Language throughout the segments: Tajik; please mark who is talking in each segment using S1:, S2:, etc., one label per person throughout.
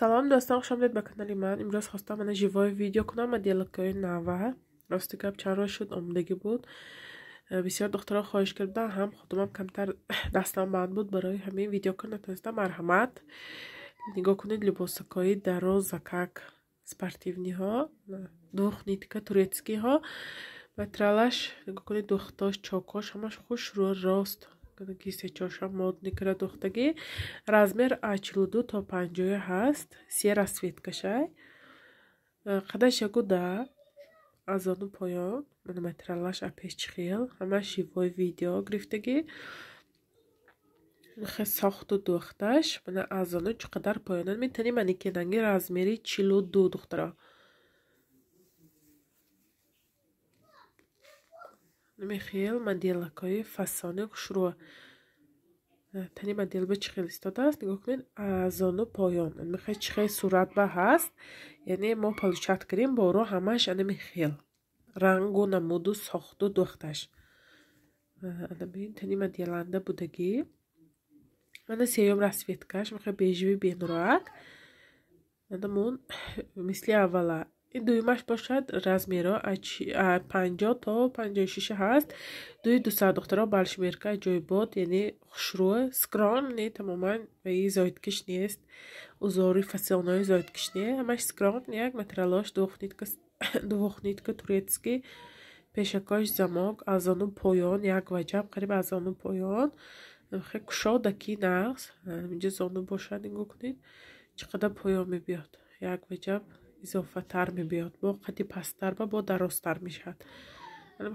S1: салом дӯстон хуш омадед ба канали ман имрӯз хостам ана живои видео кунам а диалогҳои нава рости гап чанд рӯз шуд омодагӣ буд э, бисёр духтарҳо хоҳиш кардан ҳам худамам камтар дастам банд буд барои ҳамин видеокор натонистам марҳамат нигоҳ кунед либосакои дарозакак спортивниҳо духнитка турецкиҳо ва тралаш нигоҳ кунед духташ чокош ҳамаш хушрӯ рост کیسه چوشا مود نکره دوختگی رازمر 42 تا 50 هست سی رسویت کشای قداش یکو دا از اونو پایان من مترالاش اپیش چخیل همه شیوای ویدیو گرفتگی خ ساخت و دوختش من از اونو چقدر پایانن میتنی من اینکه ننگی رازمری 42 دوختره михел моделакои фасони кушро э, тани моделба чи хел истодааст нигоҳ кунед азону поён михел чи хел суратба ҳаст яъне мо получат кирем боро ҳамаш аними хел рангу намуду сохту духташ э, тани моделанда будаги ана сеюм расветкаш михел беживи бенурак адамун мисли аввала ин дуюмаш бошад размеро панҷо то панҷои шиша ҳаст дуи дусадохтаро балшмерка ҷойбод яъне хушрӯ скрон не тамоман вай зоидкиш нест узори фасонои зоидкиш не ҳамаш скрон як матралош дувохнитка турецки пешакош замок азону поён як ваҷаб қариб азону поён хе кушодаки нағз ҷа зону бошад ин гу кунед чи қадар поён мебиёд як ваҷаб изофатар мебиёд бо қади пасттар ва бо дарозтар мешавад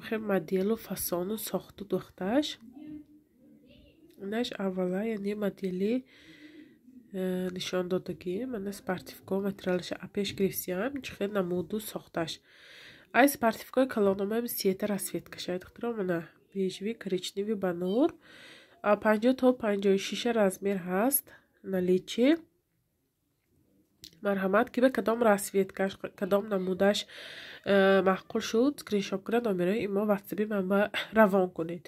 S1: хел модел фасону сохту духташ наш аввала яъне модели э, нишон додагӣ мана спартифко материалаша апеш гирифтиам чихел намуду сохташ ай спартифкои калономаам сиета расветка шадхтро мана бежви коричневи банур панҷо то панҷои шиша размер ҳаст наличи марҳамат ки ба кадом расвет кадом намудаш э, маъқул шуд скриншоп кунед номераи мо ватсаби манба равон кунед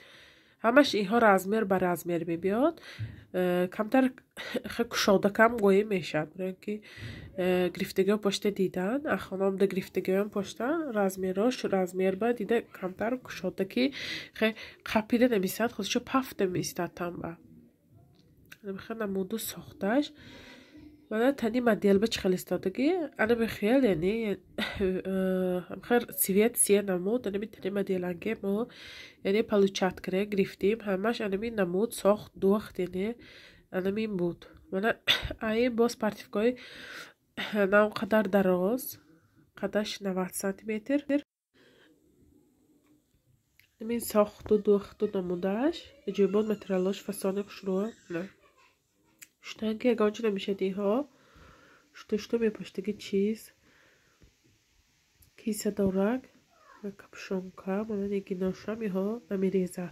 S1: ҳамаш инҳо размер ба размер мебиёд э, камтар кушода кам гоӣ мешавад бирои ки э, грифтагиҳо пошта дидан ахонам да грифтагиҳоям пошта размерош размер ба дида камтар кушода ки хе қапида намистад худашо пафта мистад тамба намуду сохташ мана тани мадди албачи халистадаги ана ми хел яъне э, амхар цивет сия намуд анами тани мадди ланге мо яъне получат кара грифтим ҳамаш анами намуд сохт дуахт яъне анамин буд мана аи боз партифкои нав қадар дароз қадар шинавад сантиметр амин сохту дуахту намудааш аҷибон материаллош фасонакушро sztęgę, نمیشه mi się dicho, می پشتگی چیز کیسه دورگ و کپشونکا مال دیگه می ها و ها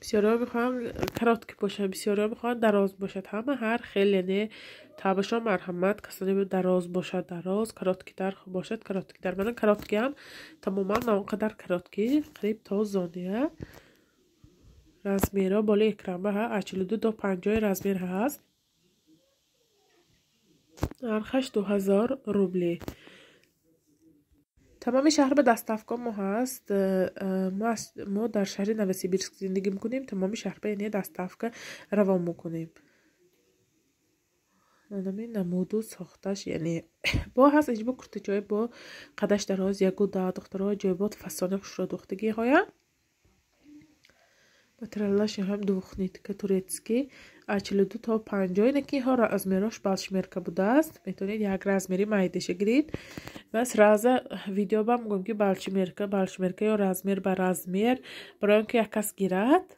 S1: بسیارا میخوان کرات که باشن بسیارا میخوان دراز باشد همه هر خیلی یعنی تابشا مرحمت کسانی به دراز باشد دراز کرات که در باشد کرات در من کرات که هم تماما نوان اونقدر کرات که قریب تا زانیه رزمیر ها بالا اکرمه ها اچلو دو دو پنجای رزمیر هست نرخش دو هزار روبلی تمام شهر به دست افکان ما هست ما, در شهر نوستی بیرسک زندگی میکنیم تمام شهر به یعنی دست روان میکنیم نمی و ساختش یعنی با هست اجبه کرده جای با قدش در آز یکو دا دختر ها جای با فسانه خوش را دختگی هایم матералла шаҳам духнит катурецки ачилуду то панҷо ине ки ҳо размерош балшмерка будааст метавонед як размери майдаша гиред бас раза видео ба мгӯем ки балшмерка балшмерка ё размер ба размер барои он ки як кас гирад э,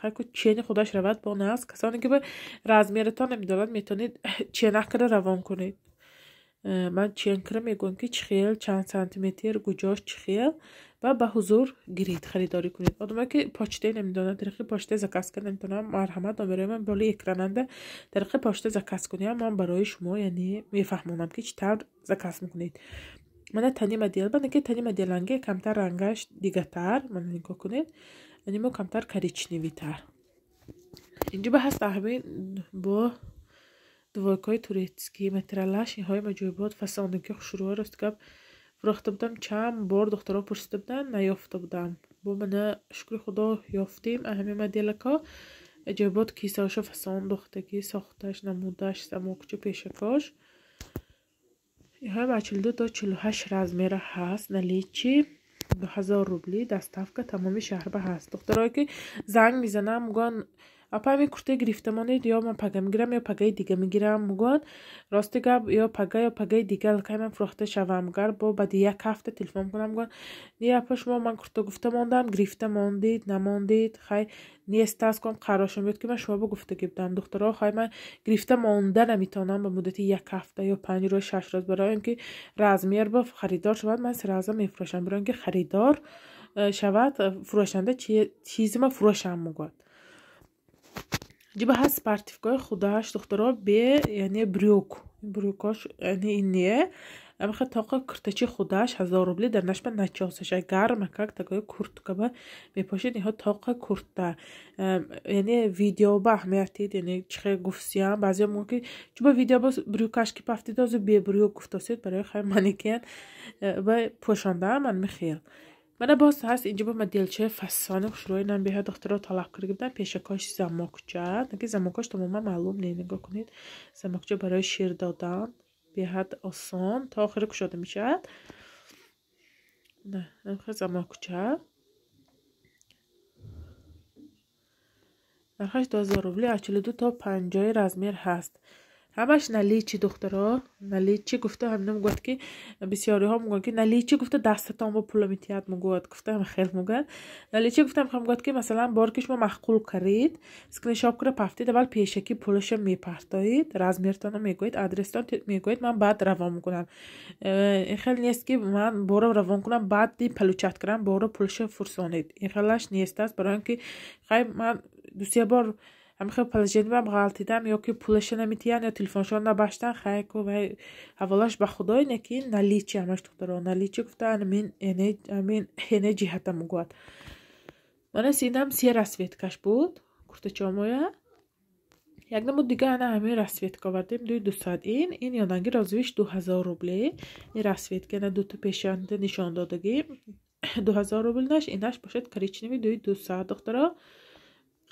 S1: хаку чени худаш равад бо наст касоне ки размерато намедонад метавонед ченакра равон кунед э, ман ченкра мегӯем ки чихел чанд сантиметр гуҷош чихел و به حضور گرید خریداری کنید آدم که پاچته نمیدانند طریقه پاچته زکست کرده نمیتونم مرحمت دام برای من برای اکراننده طریق پشت پاچته زکست کنید من برای شما یعنی میفهمونم که چطور زکست میکنید من تنی مدیل بنده که تنی کمتر رنگش دیگه تر من نگاه کنید یعنی ما کمتر کریچ نوی اینجا به هست احبین با دوالکای توریتسکی مترالاش این های مجوی بود فسانده که خوش رو رختبدم چم بار دخترا پرسته بدن نیافته بدن با من شکر خدا یافتیم اهمی مدیل که اجابات کیسه هاشو فسان دخته که ساختش نمودش زماک چو پیشکاش کاش ایها بچل دو تا چلو هش هست نلیچی چی دو هزار روبلی دستفکه تمام شهر به هست دخترای که زنگ میزنم گان اپا همین کورتای گریفتمانید یا من پگه میگیرم یا پگه دیگه میگیرم میگن راستی گپ یا پگه یا پگه دیگه لکه من فروخته شوم گر با بعد یک هفته تلفن کنم گن نی اپ شما من کورتا گفته ماندم گریفته ماندید نماندید خی نیست از کم قرارشم بود که من شما گفته گفته گیبدم دخترها خی من گریفته مانده نمیتونم به مدت یک هفته یا پنج روز شش روز برای اینکه رزمیر با خریدار شود من سر میفروشم برای اینکه خریدار شود فروشنده چیزی ما فروشم میگوید ҷиба ҳа спартивкои худааш духтуро бе яне брюк брюкош яне ин не амха тоқа курточи худааш ҳазор рубли дар нашба начосаш агар макак такое курткаба мепошид инҳо тоқа курта яне видеоба аҳамиятид яне чихе гуфтсиям баъзеа мумки ҷиба видеоба брюкаш ки пафтидозу бе брюк гуфтосед барои хай маникен э, ба пӯшондаам ан михел من با هست اینجا با مدیلچه فسانه خوش روی نم بیه دختر رو طلاق کردم پیشکاش زمکچه نگه زمکاش تماما معلوم نیست. نگاه کنید زمکچه برای شیر دادن بیه آسان تا آخر کشاده می شود نه زمکچه نرخش دوزار روبلی تا پنجای رزمیر هست ҳамаш наличи духтуро наличи гуфта ҳамино мгӯяд ки бисёриҳо мгӯяд ки наличи гуфта дастатонбо пуламитиат мгӯяд гуфтам хел мгӯяд наличи гуфтам ха мгӯяд ки масалан бор ки шумо маҳқул карид скриншопкро пафтед аввал пешакӣ пулашо мепартоид размертоно мегӯед адрестон мегӯед ман баъд равон мкунам э, ин хел нест ки ман боро равон кунам баъди палучат карам боро пулашо фурсонед ин хелаш нестаст бароин ки хай ман дусе бор ҳамихел положениям ғалтидан ёки пулаша намитиҳанд ё телефоншо набаштан хайку ва аволаш ба худо ине ки наличи ҳамаш тударо наличи гуфтан амин ене ҷиҳата мугӯад манас инам се расветкаш буд куртачомоя як наму дигар ана ҳамин расветка овардем дуи дусад ин ин ёнанги розивиш дуҳазор рубли ин расветка на дута пешанда нишон додагӣ дуҳазор рубл наш инаш бошад каричневи дуи дусад духтаро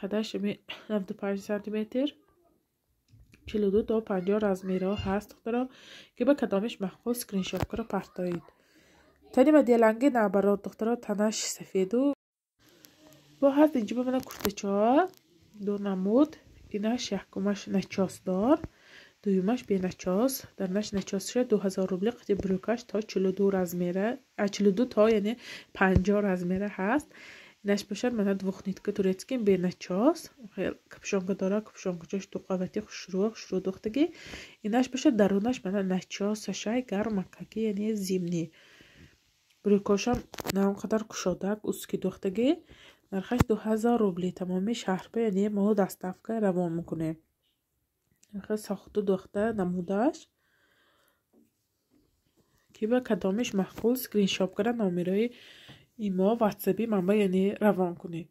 S1: خدشه می 75 سانتی متر 42 تا 50 رزمیرا هست دارا که به کدامش مخصوص سکرین شات کرا پرتایید تنی و دیلنگی نبرا دخترا تنش سفید و با هست اینجا ببینه کرته چا دو نمود اینش یک کمش نچاس دار دویمش بی نچاس در نش نچاس شد دو هزار روبلی قدی بروکش تا 42 رزمیره 42 تا یعنی 50 رزمیره هست нашпаша мана двухнитка турецким бена чос капшонка дора капшонка чош туқавати хушрух шуру духтаги и нашпаша дарунаш мана начос сашай гармакаки яне зимни брюкошам наонқадар кушодак узки духтаги нархаш ду ҳазор рубли тамоми шаҳрпа яне мо дастафка равон мекуне нархаш сохту духта намудаш ки ба кадомиш маҳқул скриншоп кара номирои имо ватсапи манба яъне равон куне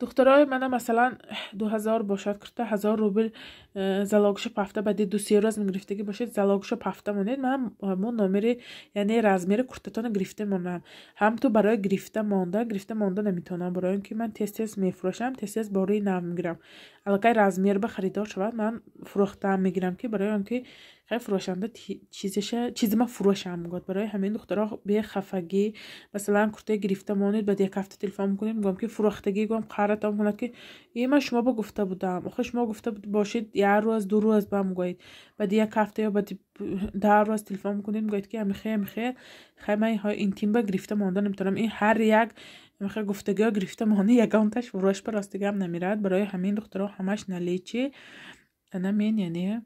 S1: духтарои мана масалан ду ҳазор бошад кирта ҳазор рубл э, залогиша пафта баъди ду се рӯз мигирифтагӣ бошед залогиша пафта монед ман ҳамун номери яъне размери куртатона гирифта монам ҳамту барои гирифта монда гирифта монда намитонам барои он ки ман тез тез мефурӯшам тез тез бории нав мигирам аллакай размер ба харидор шавад ман фурӯхтаам мегирам ки барои он ки خیلی فروشنده چیزش چیزی فروشم میگاد برای همین دخترها به خفگی مثلا کورته گرفته مانید بعد یک هفته تلفن میکنید میگم که فروختگی گوم قهرتان کند که ایما من شما با گفته بودم آخه شما گفته بود باشید یه روز دو روز بهم میگوید بعد یک هفته یا بعد در روز تلفن میکنید میگوید که همیشه خیر خیر من های این تیم با گرفته مانده نمیتونم این هر یک میخوای گفتگی ها گرفته یگان تش فروش به راستگی هم نمیرد برای همین دخترا همش نلیچی نمین یعنی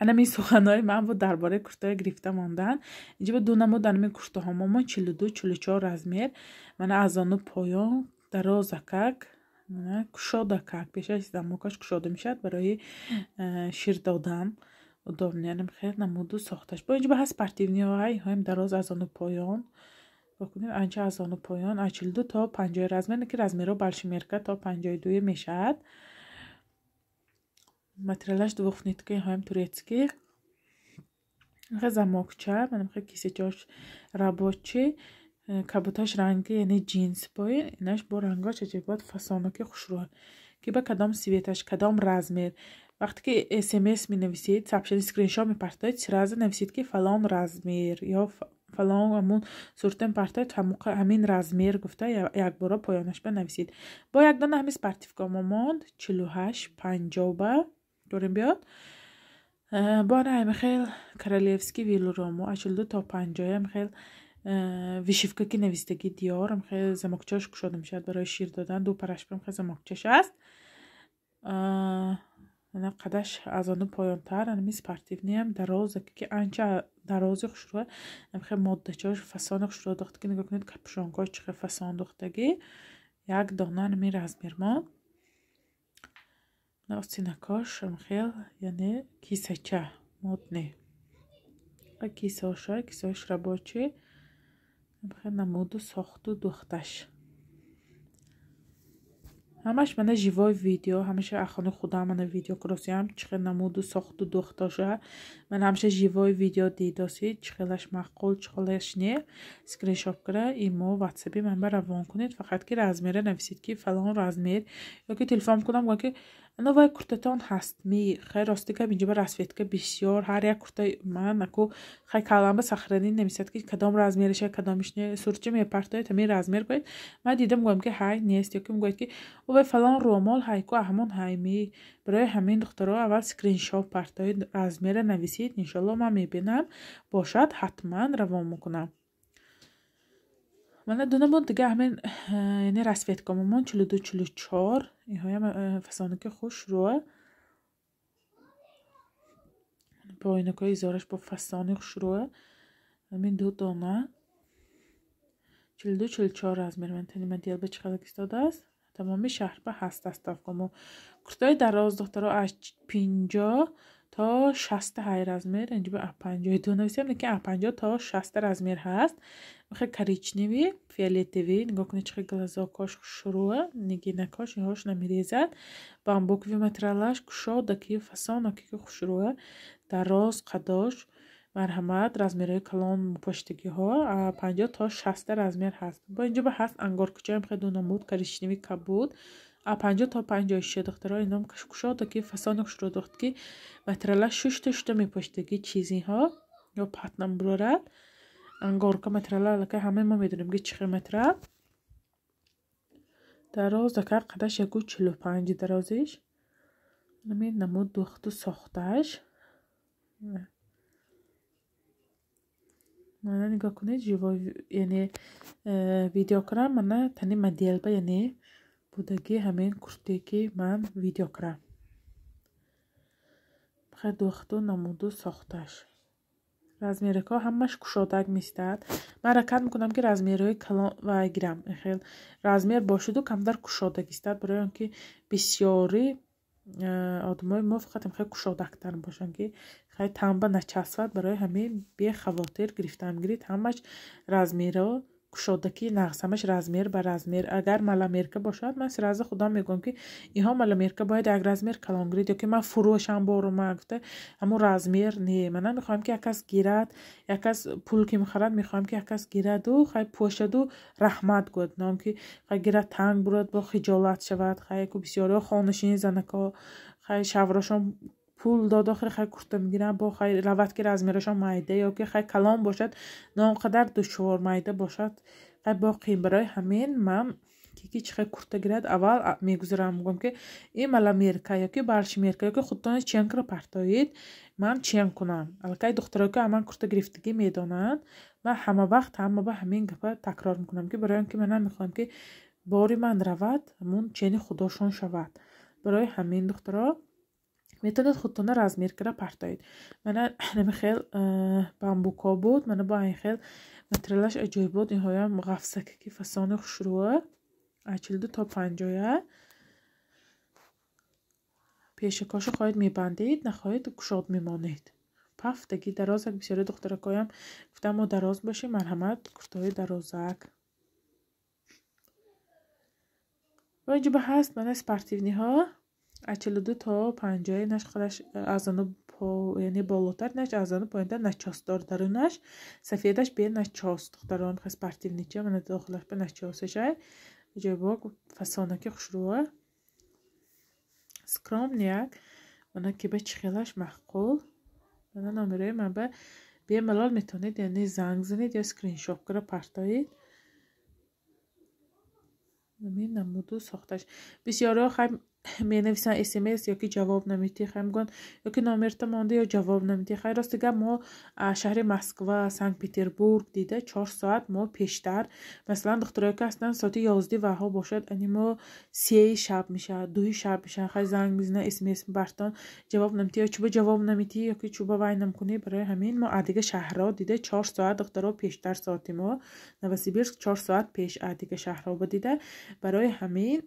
S1: анами суханои ман буд дар бораи куртаҳои грифта мондан инҷиба ду намуд анами куртаҳомомо чилуду чилучор размер мана аз ону поён дароза как кушода как пешаш замокаш кушода мешавад барои шир додан удобни анами хел намуду сохташ бо инҷиба ҳаст партивниҳо ҳаиҳоим дароз аз ону поён бокунем анча аз ону поён а чилуду то панҷои размер ки размерро балшимерка то панҷои дуе мешавад مترلاش دو خفنیت که هم توریت که غذا مکچه من میخوام کیسه چوش، رابوچه کابوتاش رنگی یه نی جینس باهی نش بور رنگا چه چی بود که با کدام سیویتاش کدام رزمید وقتی که اس ام اس می نویسید سابشن اسکرین شات می پرتاید چرا نویسید که فلان رزمیر یا فلان امون صورتن پرتاید هم همین رزمیر گفته یک بار پایانش بنویسید با یک دونه همین سپارتیفیکا مومند 48 50 дорем биёд э, бонай михаил королевский вилурому ачилду то панҷоя михаил э, вишивка ки навистаги диёр михаил замокчаш кушода мешавад барои шир додан ду парашба михаил замокчаш аст э, ана қадаш аз ону поёнтар ана мис партивнеам дарозак ки анча дарози хушрӯ михаил моддачош фасона хушрӯ дохта ки нигоҳ кунед капушонкош чихе фасон дохтагӣ як дона ана ми размермон ostinakosh mxel yani kisacha modni a kisaosha kisaosh rabochi мхе намуду сохту духташ ҳамаш мана живой видео ҳамеша ахони худа мана видеокросиам чихе намуду сохту духташа мана ҳамеша живой видео дидоси чихелаш маъқул чихолаш не скриншоп кара имо ватсаби манба равон кунед фақат ки размера нависед ки фалон размер ёки телефон кунам гӯа ки ин овай куртатон ҳаст ми хай ростига минҷиба расветка бисёр ҳар як куртаи ман аку хай каламба сахрани намисад ки кадом размериша кадомиш не сурча мепартоед ми размер гӯед ма дидам гӯям ки ҳай нест ёки м гӯед ки овай фалон ромол ҳай ку аҳмон ҳай ми барои ҳамин духтаро аввал скриншоп партоед размера нависед иншолло ман мебинам бошад ҳатман равон мекунам دو донамон таке амен не расвет комамон چلو ду чулу чор. И хоя که خوش رو با که ایزارش با فسانه خوش رو همین دو دانه چل دو چلو چار از مرمنتنی یعنی من دیال به چقدر ایستاده است تمامی شهر به هست است افغان و کرتای دراز رو از پینجا то шастаи размер инҷиба панҷои ду нависем лекин а панҷо то шаста размер ҳаст хе каричневи фиолетеви нигоҳ кунед чихе глазокош шурӯа нигинакош иҳош намерезад бамбукови материалаш кушодаки фасонаки хушрӯа дароз қадош марҳамат размерҳои калон пошидагиҳо панҷо то шаста размер ҳаст бо инҷиба ҳаст ангоркучаи хе дунам буд каричневи кабуд پنجاه تا پنجاه شش این نام کوشا که کی رو دختر کی مترلش شش تشت میپشت کی چیزی ها یا پات نمبره رد انگار که لکه همه ما میدونیم که چه متره در آزاد کار کداش یکو چهل و پنج در آزادش نمید نمود دختر من نگاه کنید یعنی ویدیو کردم من تنی مدل با یعنی будаги ҳамин курте ки ман видео кардам хад вақту намуду сохташ размерико ҳамаш кушодак мистад ман ракат мекунам ки размерои калон ва гирам хел размер бошуду камдар кушодак истад барои он ки бисёри э, одамои мо фақат имхел кушодактар бошанд ки хай тамба начасфад барои ҳамин бехавотир гирифтан гирид ҳамаш размеро نقص همش رزمیر به رزمیر اگر امریکا باشد من سراز خدا میگم که اینها امریکا باید اگر رزمیر کلام گرید یا که من فروشم بارو من اما رزمیر نه من میخوام که یک کس گیرد یک کس پول که میخرد میخوام که یک کس گیرد و خیلی پوشد و رحمت گود نام که خیلی گیرد تنگ برد با خجالت شود خیلی که بسیار خانشین زنکا خیلی شورشان пул додо хе хай курта мегирам бо хай раватгир аз мерашон майда ё ки хай калон бошад наонқадар душвор майда бошад хай бо қим барои ҳамин ман кики чи хай курта гирад аввал мегузарам мегӯам ки ин мала мерка ёки барчи мерка ёки худтони ченкро партоид ман чен кунам алакай духтаро ки аман курта гирифтагӣ медонанд ман ҳамавақт ҳама ба ҳамин гапа такрор мекунам ки барои он ки мана мехоҳам ки бори ман равад мун чени худошон шавад барои ҳамин духтаро میتونید خودتون لنا رازمير كده من مانا احنا بامبو بامبوكا بود با این خیل مترلاش اجای بود این هایم مغفسک که فسان خشروه دو تا پنجایه پیشکاشو خواهید میبندید نخواهید کشاد میمانید پفتگی درازک بسیاری هم گفتم ما دراز باشیم مرحمت کرتای درازک و اینجا به هست من پرتیونی ها аз чилуду то панҷое наш хадаш азану яъне болотар наш азану поинта начос дор дарунаш сафедаш бе начос духтарон хас партив нича мана дохилаш ба начосашай ҷойбок фасонаки хушрӯа скромняк мана ки ба чихелаш маҳқул мана номерои ман ба бемалол метавонед яъне занг занед ё скриншопкара партоед намин намуду сохташ бисёро хай менависам смс ёки ҷавоб намедиҳӣ хай мегӯям ёки номерта монда ё ҷавоб намедиҳӣ хай рост дигар мо шаҳри москва санкт петербург дида чор соат мо пештар масалан духтуроё ки ҳастан соати ёздаи ваҳо бошад ани мо сеи шаб мешавад дуи шаб мешавад хай занг мезина смс бартон ҷавоб намедиҳӣ ё чӯба ҷавоб намедиҳӣ ёки чӯба вай намкунӣ барои ҳамин мо адига шаҳрро дида чор соат духтуро пештар соати мо новосибирск чор соат пеш адига шаҳрро ба дида барои ҳамин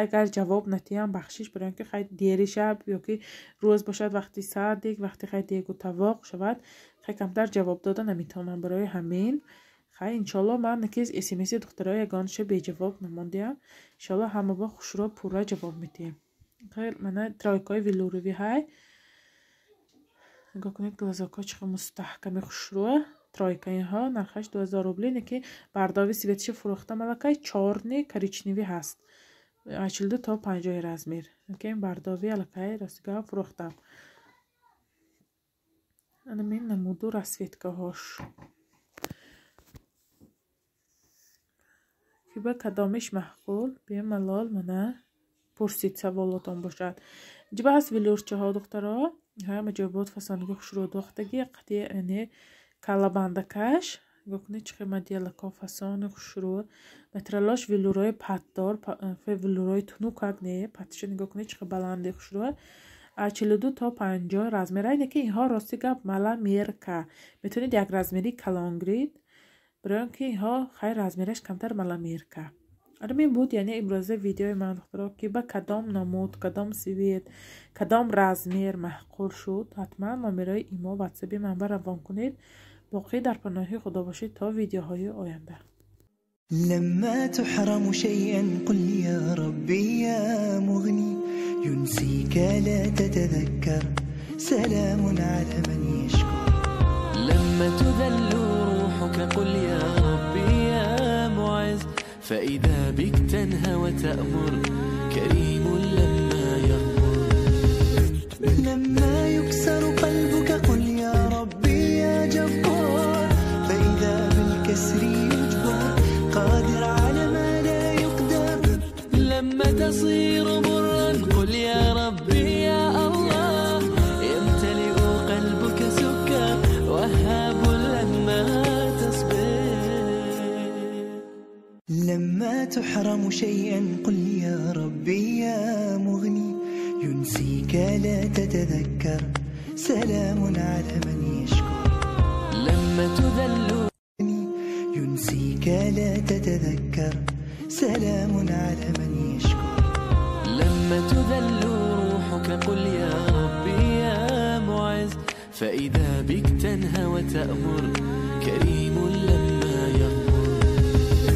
S1: агар ҷавоб натиҳам бахшиш бароне ки хай диери шаб ёки рӯз бошад вақти садик вақти хай диягу тавоқ шавад хай камтар ҷавоб дода наметавонам барои ҳамин хай иншоалло ман накиз смси духтаро ягонша беҷавоб намондиам иншоалло ҳамаво хушро пурра ҷавоб медиҳем хайр мана тройкои вилурови ҳай нигоҳ кунед глазоко чиқа мустаҳками хушрӯа тройка инҳо нархаш дуҳазор рубли ин ки бардови сиветиши фурӯхта малакай чорни каричневӣ ҳаст ачилду то панҷоҳи размер бардови алакай растга фурӯхтам анамин намуду расветкаҳош ки ба кадомиш маҳқул бемалол мана пурсид саволотон бошад ҷибаҳаст велюрчаҳо духтаро ҳама ҷо буд фасонаги хушрӯ духтаги қатъи калабандакаш вакуниш хемадиала кофасону хушру метралош вилурой паддор э, фе вилурой тунук агне патшин гокуниш хабаланде хушру а 42 то 50 размера ине ки инҳо рости гап мала мерка метавонед як размери калонгрид برای اینکه اینها خیر رزمیرش کمتر ملا میرکه آره این بود یعنی امروز ویدیو من رو که با کدام نمود کدام سوید کدام رزمیر محقور شد حتما نمیرای ایما واتسابی من برم وان کنید باقی در پناه خدا باشید تا ویدیوهای آینده لما تحرم شيئا قل يا ربي يا مغني ينسيك لا تتذكر سلام على من يشكر لما تذل روحك قل يا ربي يا معز فإذا بك تنهى وتأمر أصير برا قل يا ربي يا الله يمتلئ قلبك سكر وهاب لما تصبر لما تحرم شيئا قل يا ربي يا مغني ينسيك لا تتذكر سلام على من يشكر لما تذل ينسيك لا تتذكر سلام على من يشكر ثم تذل روحك قل يا ربي يا معز فإذا بك تنهى وتأمر كريم لما يغفر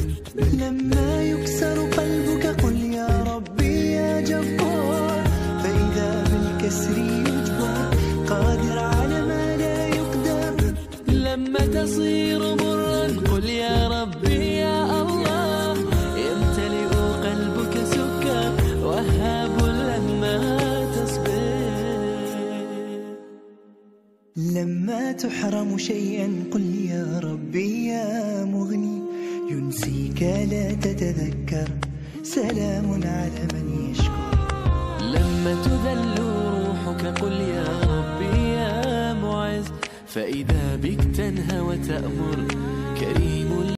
S1: لما يكسر قلبك قل يا ربي يا جبار فإذا بالكسر يجبر قادر على ما لا يقدر لما تصير لما تحرم شيئا قل يا ربي يا مغني ينسيك لا تتذكر سلام على من يشكر لما تذل روحك قل يا ربي يا معز فإذا بك تنهى وتأمر كريم